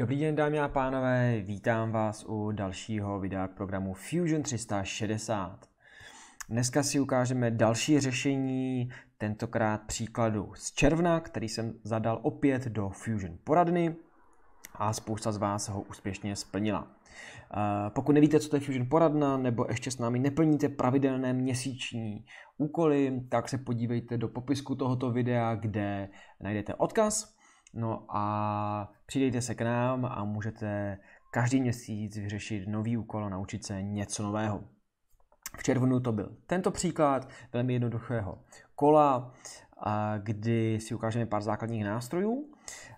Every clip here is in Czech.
Dobrý den dámy a pánové, vítám vás u dalšího videa programu Fusion 360. Dneska si ukážeme další řešení, tentokrát příkladu z června, který jsem zadal opět do Fusion poradny a spousta z vás ho úspěšně splnila. Eh, pokud nevíte, co to je Fusion poradna, nebo ještě s námi neplníte pravidelné měsíční úkoly, tak se podívejte do popisku tohoto videa, kde najdete odkaz No a přidejte se k nám a můžete každý měsíc vyřešit nový úkol a naučit se něco nového. V červnu to byl tento příklad velmi jednoduchého kola, kdy si ukážeme pár základních nástrojů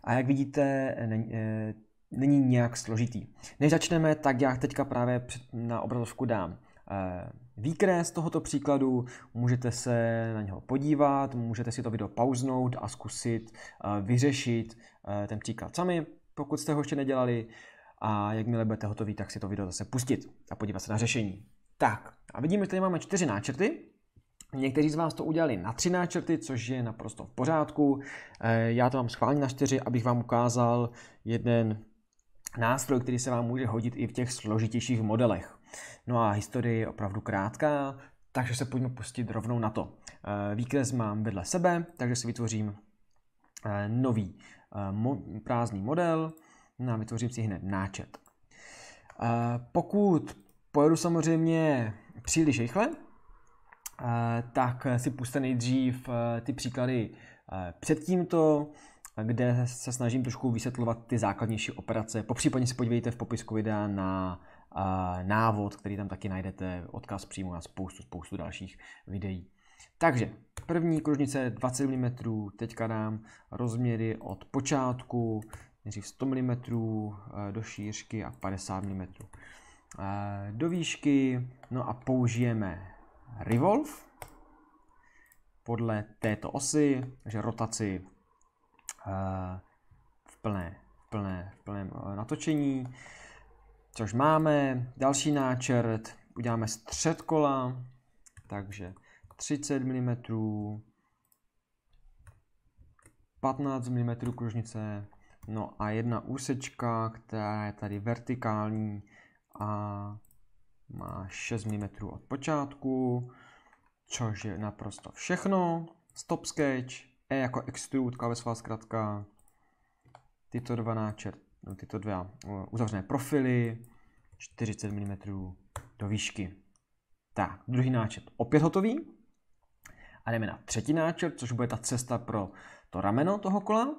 a jak vidíte, e, není nějak složitý. Než začneme, tak já teďka právě na obrazovku dám e, výkres tohoto příkladu, můžete se na něho podívat, můžete si to video pauznout a zkusit eh, vyřešit eh, ten příklad sami, pokud jste ho ještě nedělali a jakmile budete hotový, tak si to video zase pustit a podívat se na řešení. Tak a vidíme, že tady máme čtyři náčrty, Někteří z vás to udělali na tři náčrty, což je naprosto v pořádku. Eh, já to mám schválně na čtyři, abych vám ukázal jeden nástroj, který se vám může hodit i v těch složitějších modelech. No a historie je opravdu krátká, takže se pojďme pustit rovnou na to. Eh, výkres mám vedle sebe, takže si vytvořím eh, nový eh, prázdný model, no a vytvořím si hned náčet. Pokud pojedu samozřejmě příliš rychle, tak si puste nejdřív ty příklady před tímto, kde se snažím trošku vysvětlovat ty základnější operace. Popřípadně si podívejte v popisku videa na návod, který tam taky najdete, odkaz přímo na spoustu, spoustu dalších videí. Takže první kružnice 20 mm, teďka dám rozměry od počátku, nejdřív 100 mm e, do šířky a 50 mm. E, do výšky, no a použijeme revolve podle této osy, takže rotaci v plné, v plné, v plném natočení, což máme. Další náčrt, uděláme střed kola, takže 30 mm, 15 mm kružnice, no a jedna úsečka, která je tady vertikální a má 6 mm od počátku, což je naprosto všechno. Stop sketch, E jako extrude, klávesová zkratka, tyto dva náčer, no, tyto dva uzavřené profily, 40 mm do výšky. Tak, druhý náčrt opět hotový. A jdeme na třetí náčrt, což bude ta cesta pro to rameno toho kola.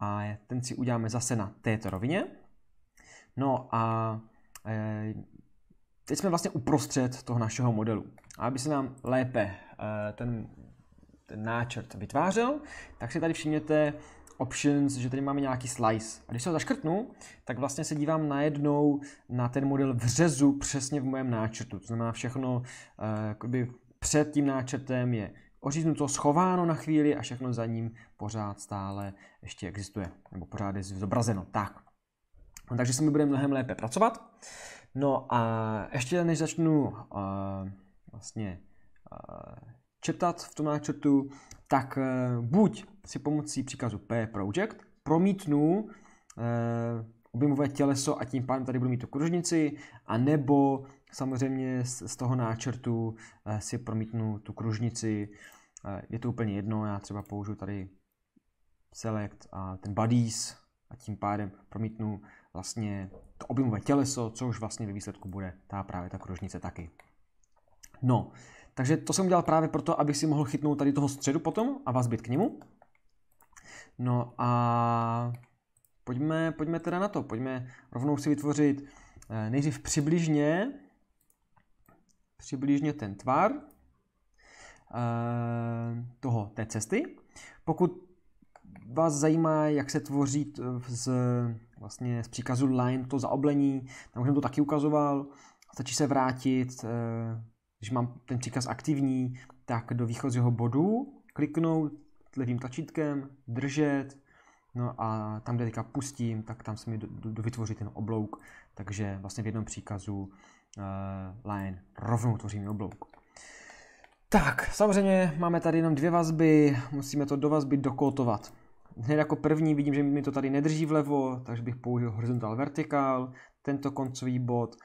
A ten si uděláme zase na této rovině. No a e, teď jsme vlastně uprostřed toho našeho modelu. A aby se nám lépe e, ten ten náčrt vytvářel, tak si tady všimněte options, že tady máme nějaký slice. A když se ho zaškrtnu, tak vlastně se dívám najednou na ten model v řezu přesně v mém náčrtu. To znamená všechno uh, před tím náčrtem je oříznuto, schováno na chvíli a všechno za ním pořád stále ještě existuje, nebo pořád je zobrazeno. Tak. No, takže se mi bude mnohem lépe pracovat. No a ještě než začnu uh, vlastně uh, četat v tom náčetu, tak eh, buď si pomocí příkazu p project promítnu eh, objemové těleso a tím pádem tady budu mít tu kružnici, a nebo samozřejmě z toho náčrtu eh, si promítnu tu kružnici. Je to úplně jedno, já třeba použiju tady select a ten bodies a tím pádem promítnu vlastně to objemové těleso, což vlastně ve výsledku bude ta právě ta kružnice taky. No, takže to jsem udělal právě proto, abych si mohl chytnout tady toho středu potom a vás být k němu. No a pojďme, pojďme teda na to. Pojďme rovnou si vytvořit eh, nejdřív přibližně, přibližně ten tvar eh, toho, té cesty. Pokud vás zajímá, jak se tvoří z, vlastně z příkazu line to zaoblení, tam už jsem to taky ukazoval, stačí se vrátit eh, když mám ten příkaz aktivní, tak do výchozího bodu kliknout levým tlačítkem, držet, no a tam, kde teďka pustím, tak tam se mi do, do, do vytvoří ten oblouk, takže vlastně v jednom příkazu uh, line rovnou tvořím oblouk. Tak, samozřejmě máme tady jenom dvě vazby, musíme to do vazby dokotovat. Hned jako první vidím, že mi to tady nedrží vlevo, takže bych použil horizontál vertikál, tento koncový bod,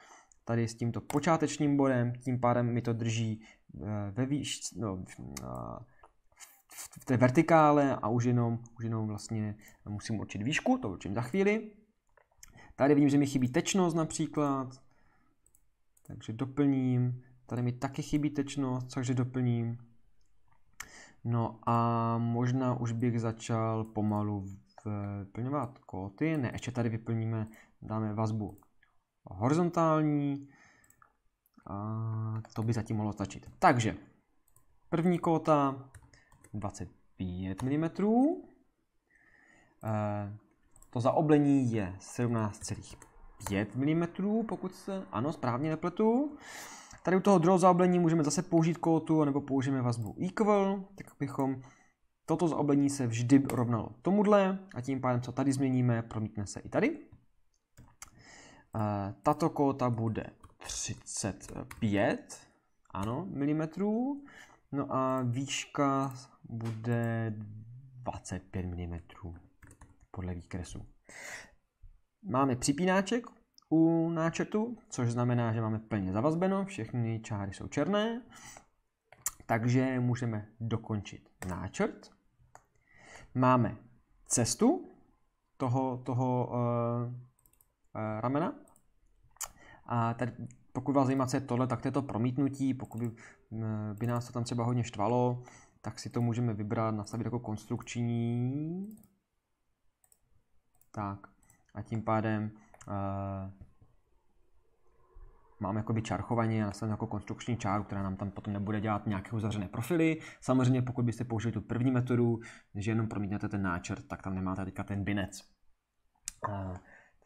tady s tímto počátečním bodem, tím pádem mi to drží eh, ve výš, no, eh, v té vertikále a už jenom, už jenom vlastně musím určit výšku, to určím za chvíli. Tady vidím, že mi chybí tečnost například, takže doplním. Tady mi taky chybí tečnost, takže doplním. No a možná už bych začal pomalu vyplňovat kóty. Ne, ještě tady vyplníme, dáme vazbu horizontální. A to by zatím mohlo stačit. Takže první kóta 25 mm. Eh, to zaoblení je 17,5 mm, pokud se, ano, správně nepletu. Tady u toho druhého zaoblení můžeme zase použít kótu, nebo použijeme vazbu equal, tak bychom toto zaoblení se vždy rovnalo tomuhle a tím pádem, co tady změníme, promítne se i tady. Eh, tato kóta bude 35 ano, milimetrů. No a výška bude 25 mm podle výkresu. Máme připínáček u náčrtu, což znamená, že máme plně zavazbeno, všechny čáry jsou černé, takže můžeme dokončit náčrt. Máme cestu toho, toho uh, Eh, ramena. A tady, pokud vás zajímá, co je tohle, tak to je to promítnutí. Pokud by, eh, by nás to tam třeba hodně štvalo, tak si to můžeme vybrat, nastavit jako konstrukční. Tak a tím pádem uh, eh, máme jakoby čarchovaně a nastavíme jako konstrukční čáru, která nám tam potom nebude dělat nějaké uzavřené profily. Samozřejmě pokud byste použili tu první metodu, že jenom promítnete ten náčrt, tak tam nemáte teďka ten binec. Uh,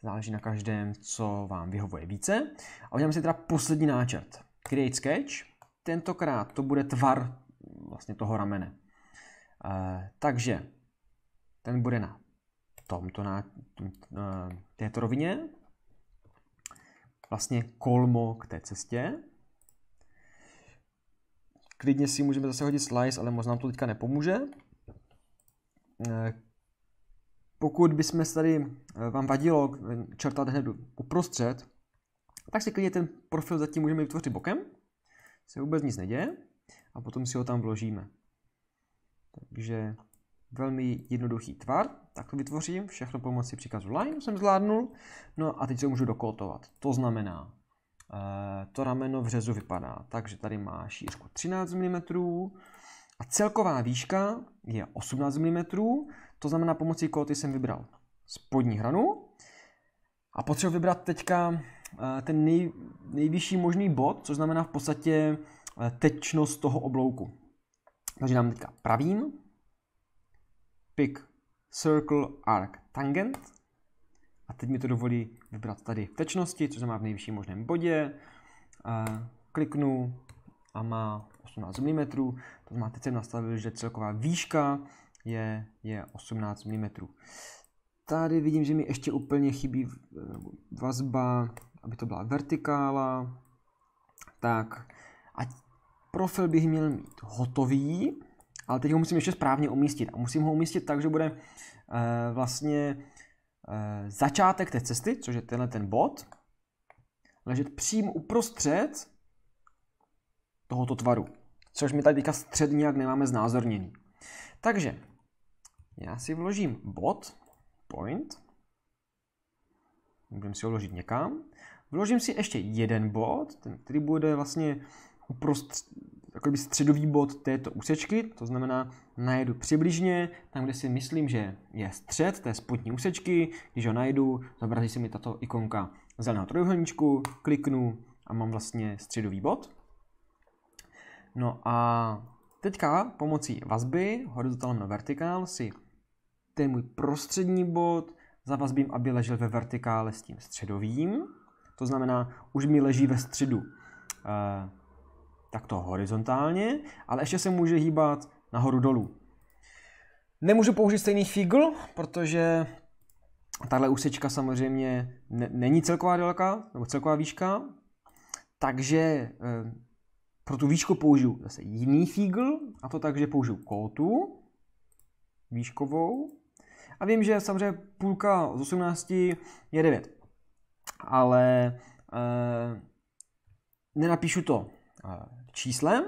záleží na každém, co vám vyhovuje více. A uděláme si teda poslední náčrt. Create sketch. Tentokrát to bude tvar vlastně toho ramene. E, takže ten bude na tomto na, tom, na eh, této rovině. Vlastně kolmo k té cestě. Klidně si můžeme zase hodit slice, ale moc nám to teďka nepomůže. E, pokud jsme tady eh, vám vadilo eh, čertat hned uprostřed, tak si klidně ten profil zatím můžeme vytvořit bokem, se vůbec nic neděje a potom si ho tam vložíme. Takže velmi jednoduchý tvar, tak to vytvořím, všechno pomocí příkazu line jsem zvládnul, no a teď se můžu dokotovat. To znamená, eh, to rameno v řezu vypadá, takže tady má šířku 13 mm, a celková výška je 18 mm, to znamená pomocí kóty jsem vybral spodní hranu. A potřebuji vybrat teďka eh, ten nej, nejvyšší možný bod, což znamená v podstatě eh, tečnost toho oblouku. Takže dám teďka pravým, pick circle arc tangent a teď mi to dovolí vybrat tady v tečnosti, což znamená v nejvyšším možném bodě. Eh, kliknu a má 18 mm, to znamená, teď jsem nastavil, že celková výška je, je 18 mm. Tady vidím, že mi ještě úplně chybí vazba, aby to byla vertikála, tak a profil bych měl mít hotový, ale teď ho musím ještě správně umístit. A musím ho umístit tak, že bude e, vlastně e, začátek té cesty, což je tenhle ten bod, ležet přímo uprostřed tohoto tvaru, což my tady teďka středně jak nemáme znázorněný. Takže já si vložím bod, point, Budu si ho vložit někam, vložím si ještě jeden bod, ten, který bude vlastně uprostřed, středový bod této úsečky, to znamená najedu přibližně tam, kde si myslím, že je střed té spodní úsečky, když ho najdu, zobrazí se mi tato ikonka zeleného trojuhelníčku, kliknu a mám vlastně středový bod. No a teďka pomocí vazby horizontálem na vertikál si ten můj prostřední bod zavazbím, aby ležel ve vertikále s tím středovým. To znamená, už mi leží ve středu e, takto horizontálně, ale ještě se může hýbat nahoru dolů. Nemůžu použít stejný figl, protože tahle úsečka samozřejmě ne, není celková délka, nebo celková výška, takže e, pro tu výšku použiju zase jiný fígl, a to tak, že použiju kótu výškovou. A vím, že samozřejmě půlka z 18 je 9. Ale e, nenapíšu to eh, číslem,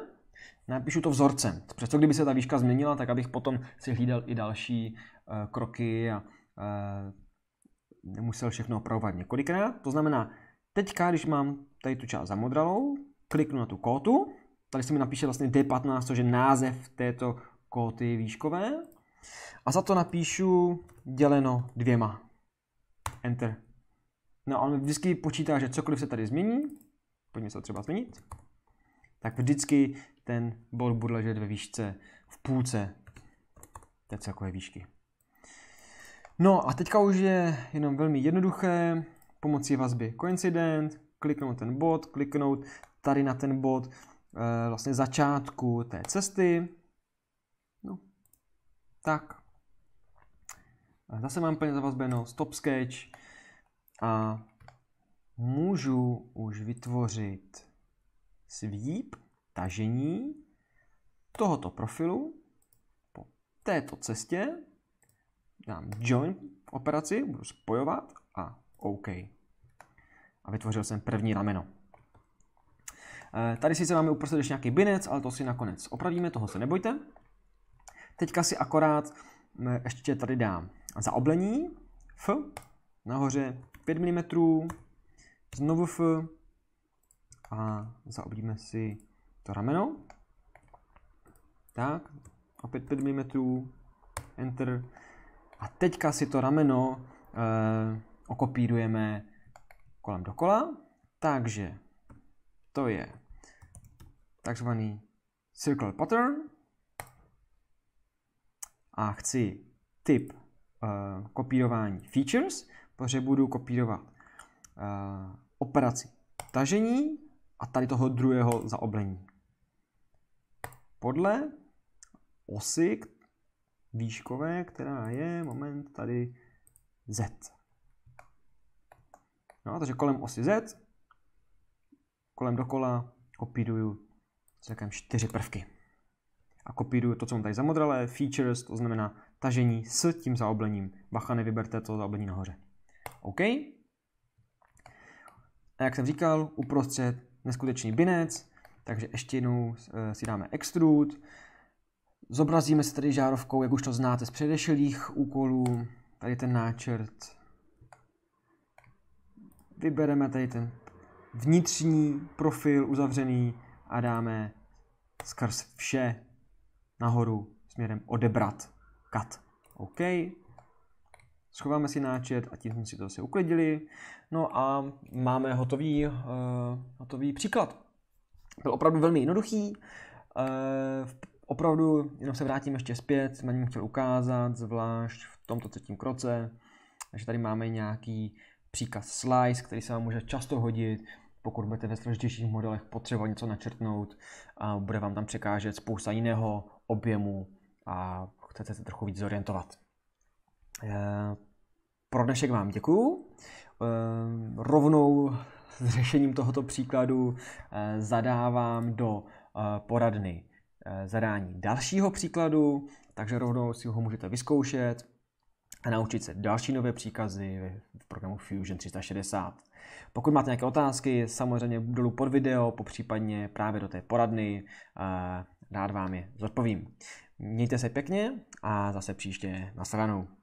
napíšu to vzorcem. Přesto kdyby se ta výška změnila, tak abych potom si hlídal i další e, kroky a e, nemusel všechno opravovat několikrát. To znamená, teďka, když mám tady tu část zamodralou, kliknu na tu kótu, tady se mi napíše vlastně D15, což je název této kóty výškové. A za to napíšu děleno dvěma. Enter. No a on vždycky počítá, že cokoliv se tady změní, pojďme se třeba změnit, tak vždycky ten bod bude ležet ve výšce v půlce té celkové výšky. No a teďka už je jenom velmi jednoduché pomocí vazby coincident kliknout ten bod, kliknout tady na ten bod eh, vlastně začátku té cesty. No, tak. Zase mám plně zavazbeno, stop sketch a můžu už vytvořit svíp, tažení tohoto profilu po této cestě. Dám join operaci, budu spojovat a OK. A vytvořil jsem první rameno. Eh, tady sice máme uprostřed ještě nějaký binec, ale to si nakonec opravíme, toho se nebojte. Teďka si akorát mm, ještě tady dám zaoblení, F, nahoře 5 mm, znovu F a zaoblíme si to rameno. Tak, opět 5 mm, Enter. A teďka si to rameno e, okopírujeme kolem dokola. Takže to je takzvaný circle pattern a chci typ uh, eh, kopírování features, protože budu kopírovat uh, operaci tažení a tady toho druhého zaoblení. Podle osy výškové, která je moment tady Z. No, takže kolem osy Z, kolem dokola kopíruju celkem čtyři prvky. A kopíruju to, co mám tady zamodralé, features, to znamená tažení s tím zaoblením. Bacha, nevyberte to zaoblení nahoře. OK. A jak jsem říkal, uprostřed neskutečný binec, takže ještě jednou eh, si dáme extrude. Zobrazíme se tady žárovkou, jak už to znáte z předešlých úkolů. Tady ten náčrt. Vybereme tady ten vnitřní profil uzavřený a dáme skrz vše nahoru směrem odebrat cut. OK. Schováme si náčet a tím jsme si to zase uklidili. No a máme hotový, uh, hotový příklad. Byl opravdu velmi jednoduchý. Uh, opravdu, jenom se vrátím ještě zpět, na něm chtěl ukázat, zvlášť v tomto třetím kroce, že tady máme nějaký příkaz slice, který se vám může často hodit pokud budete ve složitějších modelech potřeba něco načrtnout a bude vám tam překážet spousta jiného objemu a chcete se trochu víc zorientovat. Eh, pro dnešek vám děkuju. Eh, rovnou s řešením tohoto příkladu eh, zadávám do poradny zadání dalšího příkladu, takže rovnou si ho můžete vyzkoušet a naučit se další nové příkazy v programu Fusion 360. Pokud máte nějaké otázky, samozřejmě dolů pod video, popřípadně právě do té poradny, eh, rád vám je zodpovím. Mějte se pěkně a zase příště nasledanou.